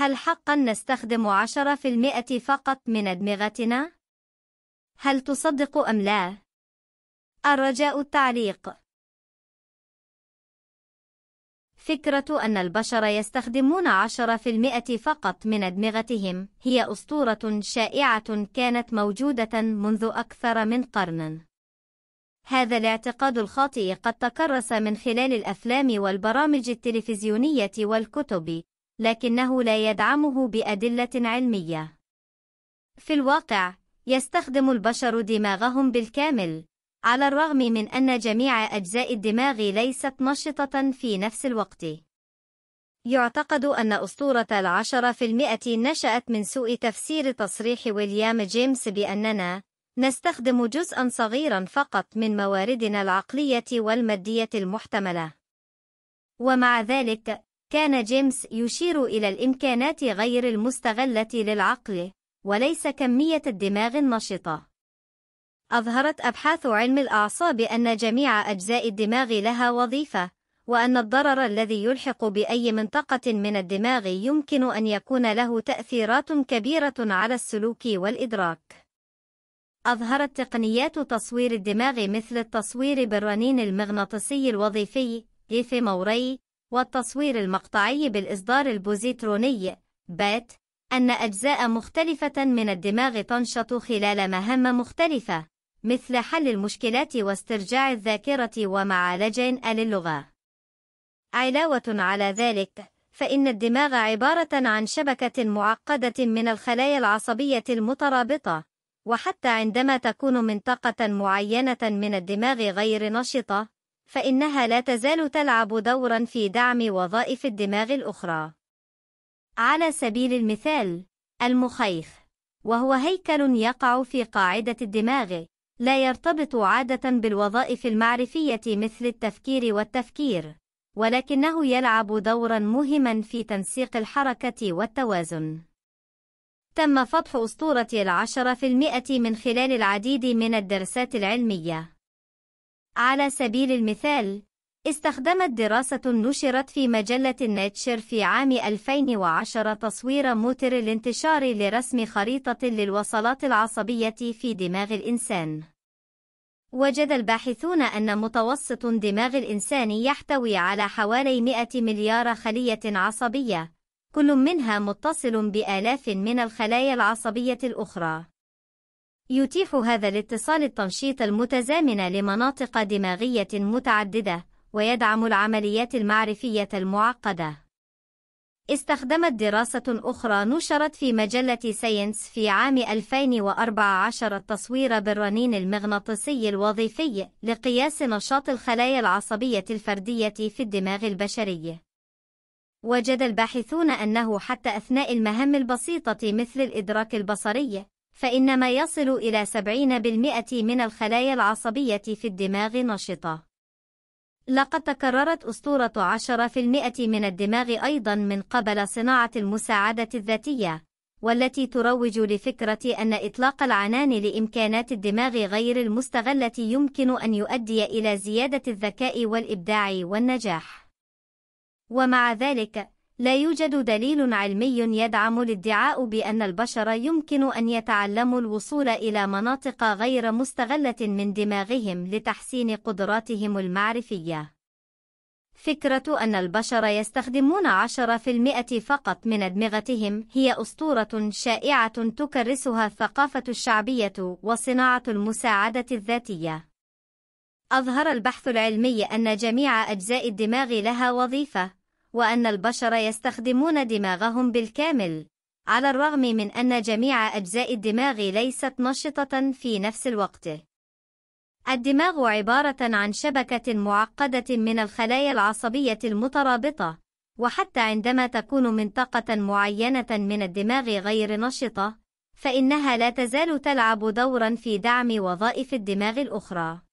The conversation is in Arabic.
هل حقا نستخدم 10% فقط من أدمغتنا؟ هل تصدق أم لا؟ الرجاء التعليق فكرة أن البشر يستخدمون 10% فقط من أدمغتهم هي أسطورة شائعة كانت موجودة منذ أكثر من قرن. هذا الاعتقاد الخاطئ قد تكرس من خلال الأفلام والبرامج التلفزيونية والكتب، لكنه لا يدعمه بأدلة علمية. في الواقع، يستخدم البشر دماغهم بالكامل، على الرغم من أن جميع أجزاء الدماغ ليست نشطة في نفس الوقت. يعتقد أن أسطورة العشرة في المئة نشأت من سوء تفسير تصريح ويليام جيمس بأننا نستخدم جزءا صغيرا فقط من مواردنا العقلية والمادية المحتملة. ومع ذلك، كان جيمس يشير إلى الإمكانات غير المستغلة للعقل وليس كمية الدماغ النشطة أظهرت أبحاث علم الأعصاب أن جميع أجزاء الدماغ لها وظيفة وأن الضرر الذي يلحق بأي منطقة من الدماغ يمكن أن يكون له تأثيرات كبيرة على السلوك والإدراك أظهرت تقنيات تصوير الدماغ مثل التصوير بالرنين المغناطيسي الوظيفي جيف موري والتصوير المقطعي بالإصدار البوزيتروني بات أن أجزاء مختلفة من الدماغ تنشط خلال مهام مختلفة مثل حل المشكلات واسترجاع الذاكرة ومعالجة للغة علاوة على ذلك فإن الدماغ عبارة عن شبكة معقدة من الخلايا العصبية المترابطة وحتى عندما تكون منطقة معينة من الدماغ غير نشطة فإنها لا تزال تلعب دورا في دعم وظائف الدماغ الأخرى. على سبيل المثال، المخيخ، وهو هيكل يقع في قاعدة الدماغ، لا يرتبط عادة بالوظائف المعرفية مثل التفكير والتفكير، ولكنه يلعب دورا مهما في تنسيق الحركة والتوازن. تم فتح أسطورة العشرة في المئة من خلال العديد من الدراسات العلمية. على سبيل المثال، استخدمت دراسة نشرت في مجلة نيتشر في عام 2010 تصوير موتر الانتشار لرسم خريطة للوصلات العصبية في دماغ الإنسان. وجد الباحثون أن متوسط دماغ الإنسان يحتوي على حوالي 100 مليار خلية عصبية، كل منها متصل بآلاف من الخلايا العصبية الأخرى. يتيح هذا الاتصال التنشيط المتزامن لمناطق دماغية متعددة ويدعم العمليات المعرفية المعقدة. استخدمت دراسة أخرى نشرت في مجلة ساينس في عام 2014 التصوير بالرنين المغناطيسي الوظيفي لقياس نشاط الخلايا العصبية الفردية في الدماغ البشري. وجد الباحثون أنه حتى أثناء المهام البسيطة مثل الإدراك البصري، فإن ما يصل إلى 70% من الخلايا العصبية في الدماغ نشطة. لقد تكررت أسطورة 10% من الدماغ أيضاً من قبل صناعة المساعدة الذاتية، والتي تروج لفكرة أن إطلاق العنان لإمكانات الدماغ غير المستغلة يمكن أن يؤدي إلى زيادة الذكاء والإبداع والنجاح. ومع ذلك، لا يوجد دليل علمي يدعم الادعاء بأن البشر يمكن أن يتعلموا الوصول إلى مناطق غير مستغلة من دماغهم لتحسين قدراتهم المعرفية. فكرة أن البشر يستخدمون 10% فقط من أدمغتهم هي أسطورة شائعة تكرسها الثقافة الشعبية وصناعة المساعدة الذاتية. أظهر البحث العلمي أن جميع أجزاء الدماغ لها وظيفة، وأن البشر يستخدمون دماغهم بالكامل على الرغم من أن جميع أجزاء الدماغ ليست نشطة في نفس الوقت الدماغ عبارة عن شبكة معقدة من الخلايا العصبية المترابطة وحتى عندما تكون منطقة معينة من الدماغ غير نشطة فإنها لا تزال تلعب دورا في دعم وظائف الدماغ الأخرى